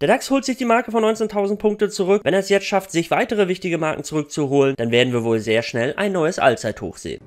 Der DAX holt sich die Marke von 19.000 Punkte zurück. Wenn er es jetzt schafft, sich weitere wichtige Marken zurückzuholen, dann werden wir wohl sehr schnell ein neues Allzeithoch sehen.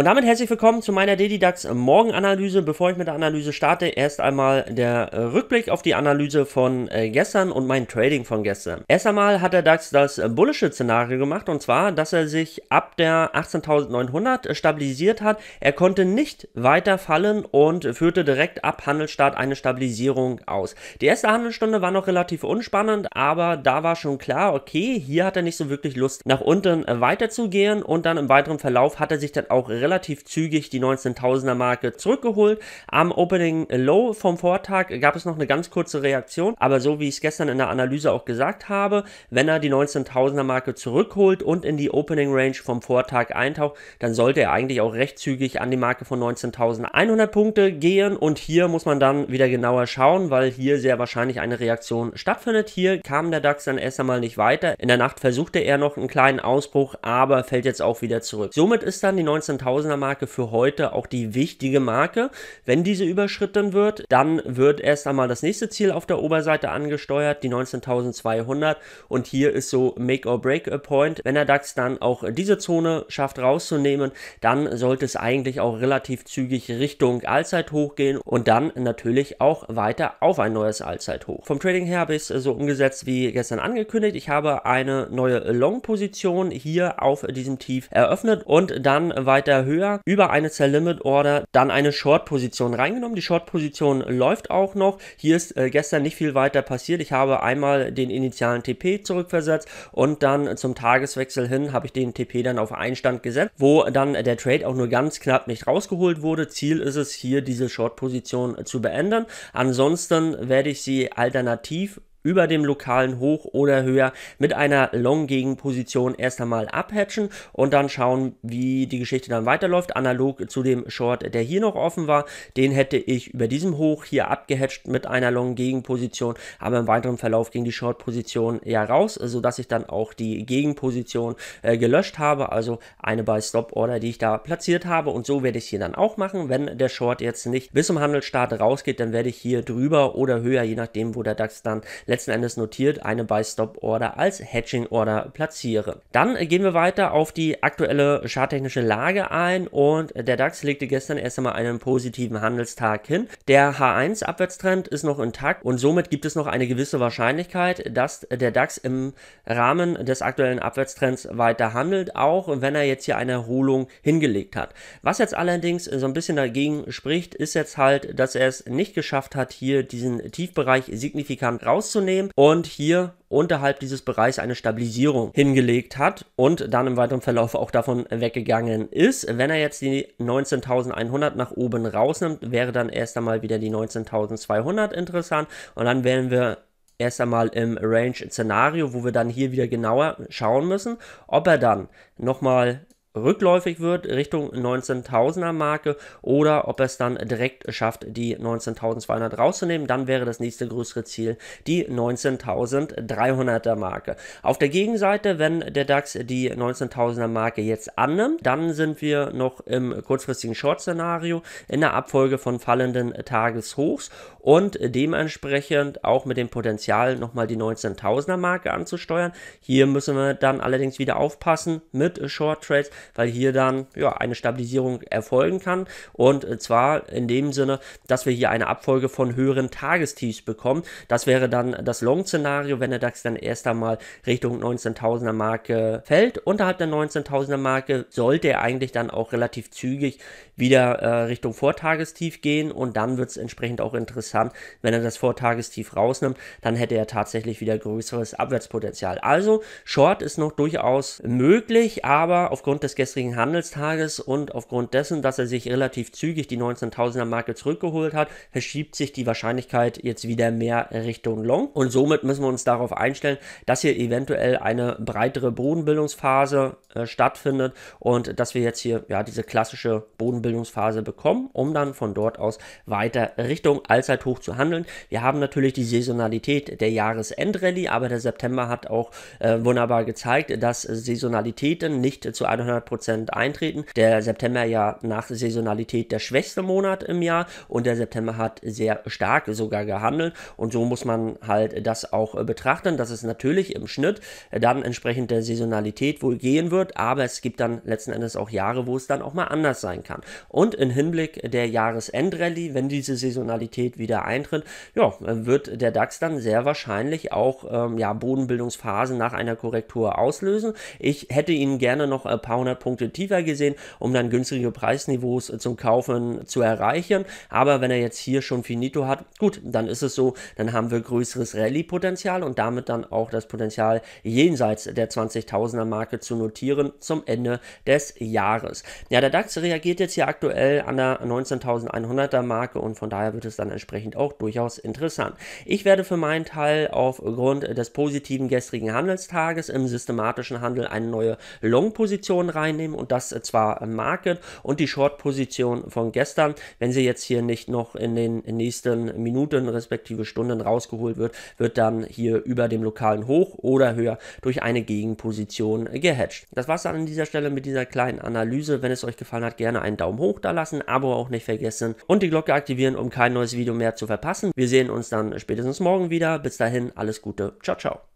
Und damit herzlich willkommen zu meiner DDDAX Morgenanalyse. Bevor ich mit der Analyse starte, erst einmal der äh, Rückblick auf die Analyse von äh, gestern und mein Trading von gestern. Erst einmal hat der DAX das äh, bullische Szenario gemacht und zwar, dass er sich ab der 18.900 stabilisiert hat. Er konnte nicht weiter fallen und führte direkt ab Handelsstart eine Stabilisierung aus. Die erste Handelsstunde war noch relativ unspannend, aber da war schon klar, okay, hier hat er nicht so wirklich Lust nach unten weiterzugehen und dann im weiteren Verlauf hat er sich dann auch relativ relativ zügig die 19.000er Marke zurückgeholt. Am Opening Low vom Vortag gab es noch eine ganz kurze Reaktion, aber so wie ich es gestern in der Analyse auch gesagt habe, wenn er die 19.000er Marke zurückholt und in die Opening Range vom Vortag eintaucht, dann sollte er eigentlich auch recht zügig an die Marke von 19.100 Punkte gehen und hier muss man dann wieder genauer schauen, weil hier sehr wahrscheinlich eine Reaktion stattfindet. Hier kam der DAX dann erst einmal nicht weiter. In der Nacht versuchte er noch einen kleinen Ausbruch, aber fällt jetzt auch wieder zurück. Somit ist dann die 19.000 2000er Marke für heute auch die wichtige Marke. Wenn diese überschritten wird, dann wird erst einmal das nächste Ziel auf der Oberseite angesteuert, die 19.200 und hier ist so Make or Break a Point. Wenn der DAX dann auch diese Zone schafft rauszunehmen, dann sollte es eigentlich auch relativ zügig Richtung Allzeithoch gehen und dann natürlich auch weiter auf ein neues Allzeithoch. Vom Trading her habe ich es so umgesetzt wie gestern angekündigt. Ich habe eine neue Long-Position hier auf diesem Tief eröffnet und dann weiter höher über eine Sell Limit Order dann eine Short Position reingenommen. Die Short Position läuft auch noch. Hier ist äh, gestern nicht viel weiter passiert. Ich habe einmal den initialen TP zurückversetzt und dann zum Tageswechsel hin habe ich den TP dann auf Einstand gesetzt, wo dann der Trade auch nur ganz knapp nicht rausgeholt wurde. Ziel ist es hier diese Short Position zu beenden. Ansonsten werde ich sie alternativ über dem lokalen Hoch oder höher mit einer Long-Gegenposition erst einmal abhatchen und dann schauen, wie die Geschichte dann weiterläuft. Analog zu dem Short, der hier noch offen war, den hätte ich über diesem Hoch hier abgehatcht mit einer Long-Gegenposition, aber im weiteren Verlauf ging die Short-Position ja raus, sodass ich dann auch die Gegenposition äh, gelöscht habe, also eine bei Stop-Order, die ich da platziert habe und so werde ich hier dann auch machen. Wenn der Short jetzt nicht bis zum Handelsstart rausgeht, dann werde ich hier drüber oder höher, je nachdem, wo der DAX dann letzten Endes notiert eine Buy Stop Order als Hedging Order platziere. Dann gehen wir weiter auf die aktuelle charttechnische Lage ein und der DAX legte gestern erst einmal einen positiven Handelstag hin. Der H1 Abwärtstrend ist noch intakt und somit gibt es noch eine gewisse Wahrscheinlichkeit, dass der DAX im Rahmen des aktuellen Abwärtstrends weiter handelt, auch wenn er jetzt hier eine Erholung hingelegt hat. Was jetzt allerdings so ein bisschen dagegen spricht, ist jetzt halt, dass er es nicht geschafft hat, hier diesen Tiefbereich signifikant rauszunehmen nehmen und hier unterhalb dieses Bereichs eine Stabilisierung hingelegt hat und dann im weiteren Verlauf auch davon weggegangen ist. Wenn er jetzt die 19.100 nach oben rausnimmt, wäre dann erst einmal wieder die 19.200 interessant und dann wären wir erst einmal im Range-Szenario, wo wir dann hier wieder genauer schauen müssen, ob er dann nochmal rückläufig wird Richtung 19.000er Marke oder ob es dann direkt schafft, die 19.200 rauszunehmen. Dann wäre das nächste größere Ziel die 19.300er Marke. Auf der Gegenseite, wenn der DAX die 19.000er Marke jetzt annimmt, dann sind wir noch im kurzfristigen Short-Szenario in der Abfolge von fallenden Tageshochs und dementsprechend auch mit dem Potenzial nochmal die 19.000er Marke anzusteuern. Hier müssen wir dann allerdings wieder aufpassen mit Short Trades, weil hier dann ja, eine Stabilisierung erfolgen kann. Und äh, zwar in dem Sinne, dass wir hier eine Abfolge von höheren Tagestiefs bekommen. Das wäre dann das Long-Szenario, wenn der DAX dann erst einmal Richtung 19.000er Marke fällt. Unterhalb der 19.000er Marke sollte er eigentlich dann auch relativ zügig wieder äh, Richtung Vortagestief gehen und dann wird es entsprechend auch interessant, wenn er das Vortagestief rausnimmt, dann hätte er tatsächlich wieder größeres Abwärtspotenzial. Also Short ist noch durchaus möglich, aber aufgrund des des gestrigen Handelstages und aufgrund dessen, dass er sich relativ zügig die 19.000er Marke zurückgeholt hat, verschiebt sich die Wahrscheinlichkeit jetzt wieder mehr Richtung Long. Und somit müssen wir uns darauf einstellen, dass hier eventuell eine breitere Bodenbildungsphase äh, stattfindet und dass wir jetzt hier ja diese klassische Bodenbildungsphase bekommen, um dann von dort aus weiter Richtung Allzeithoch zu handeln. Wir haben natürlich die Saisonalität der Jahresendrallye, aber der September hat auch äh, wunderbar gezeigt, dass Saisonalitäten nicht zu 100 100% eintreten. Der September ja nach Saisonalität der schwächste Monat im Jahr und der September hat sehr stark sogar gehandelt und so muss man halt das auch äh, betrachten, dass es natürlich im Schnitt äh, dann entsprechend der Saisonalität wohl gehen wird, aber es gibt dann letzten Endes auch Jahre, wo es dann auch mal anders sein kann. Und im Hinblick der Jahresendrallye, wenn diese Saisonalität wieder eintritt, ja, wird der DAX dann sehr wahrscheinlich auch ähm, ja, Bodenbildungsphasen nach einer Korrektur auslösen. Ich hätte Ihnen gerne noch ein paar hundert 200 Punkte tiefer gesehen, um dann günstige Preisniveaus äh, zum Kaufen zu erreichen. Aber wenn er jetzt hier schon Finito hat, gut, dann ist es so, dann haben wir größeres Rallye-Potenzial und damit dann auch das Potenzial jenseits der 20.000er Marke zu notieren zum Ende des Jahres. Ja, der DAX reagiert jetzt hier aktuell an der 19.100er Marke und von daher wird es dann entsprechend auch durchaus interessant. Ich werde für meinen Teil aufgrund des positiven gestrigen Handelstages im systematischen Handel eine neue Long-Position rein reinnehmen und das äh, zwar äh, Market und die Short-Position von gestern, wenn sie jetzt hier nicht noch in den nächsten Minuten respektive Stunden rausgeholt wird, wird dann hier über dem lokalen Hoch oder höher durch eine Gegenposition gehatcht. Das war's dann an dieser Stelle mit dieser kleinen Analyse. Wenn es euch gefallen hat, gerne einen Daumen hoch da lassen, Abo auch nicht vergessen und die Glocke aktivieren, um kein neues Video mehr zu verpassen. Wir sehen uns dann spätestens morgen wieder. Bis dahin, alles Gute. Ciao, ciao.